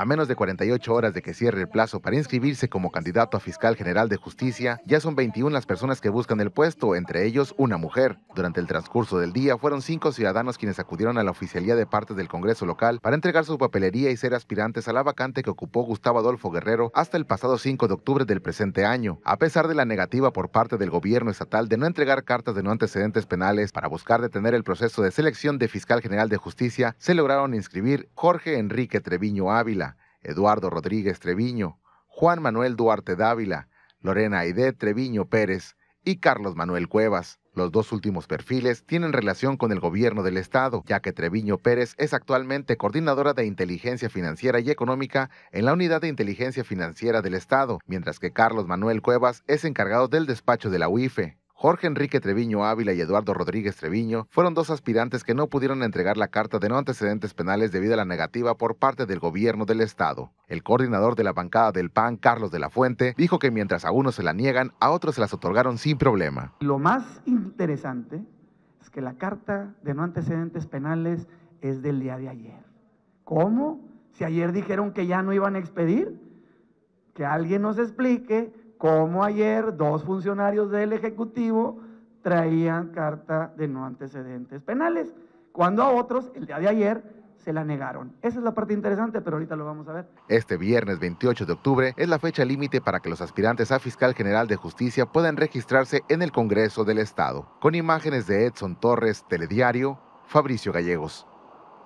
A menos de 48 horas de que cierre el plazo para inscribirse como candidato a fiscal general de justicia, ya son 21 las personas que buscan el puesto, entre ellos una mujer. Durante el transcurso del día fueron cinco ciudadanos quienes acudieron a la oficialía de partes del Congreso local para entregar su papelería y ser aspirantes a la vacante que ocupó Gustavo Adolfo Guerrero hasta el pasado 5 de octubre del presente año. A pesar de la negativa por parte del gobierno estatal de no entregar cartas de no antecedentes penales para buscar detener el proceso de selección de fiscal general de justicia, se lograron inscribir Jorge Enrique Treviño Ávila, Eduardo Rodríguez Treviño, Juan Manuel Duarte Dávila, Lorena Aide Treviño Pérez y Carlos Manuel Cuevas. Los dos últimos perfiles tienen relación con el gobierno del Estado, ya que Treviño Pérez es actualmente coordinadora de inteligencia financiera y económica en la Unidad de Inteligencia Financiera del Estado, mientras que Carlos Manuel Cuevas es encargado del despacho de la UIFE. Jorge Enrique Treviño Ávila y Eduardo Rodríguez Treviño fueron dos aspirantes que no pudieron entregar la carta de no antecedentes penales debido a la negativa por parte del gobierno del Estado. El coordinador de la bancada del PAN, Carlos de la Fuente, dijo que mientras a unos se la niegan, a otros se las otorgaron sin problema. Lo más interesante es que la carta de no antecedentes penales es del día de ayer. ¿Cómo? Si ayer dijeron que ya no iban a expedir, que alguien nos explique como ayer dos funcionarios del Ejecutivo traían carta de no antecedentes penales, cuando a otros, el día de ayer, se la negaron. Esa es la parte interesante, pero ahorita lo vamos a ver. Este viernes 28 de octubre es la fecha límite para que los aspirantes a fiscal general de justicia puedan registrarse en el Congreso del Estado. Con imágenes de Edson Torres, Telediario, Fabricio Gallegos.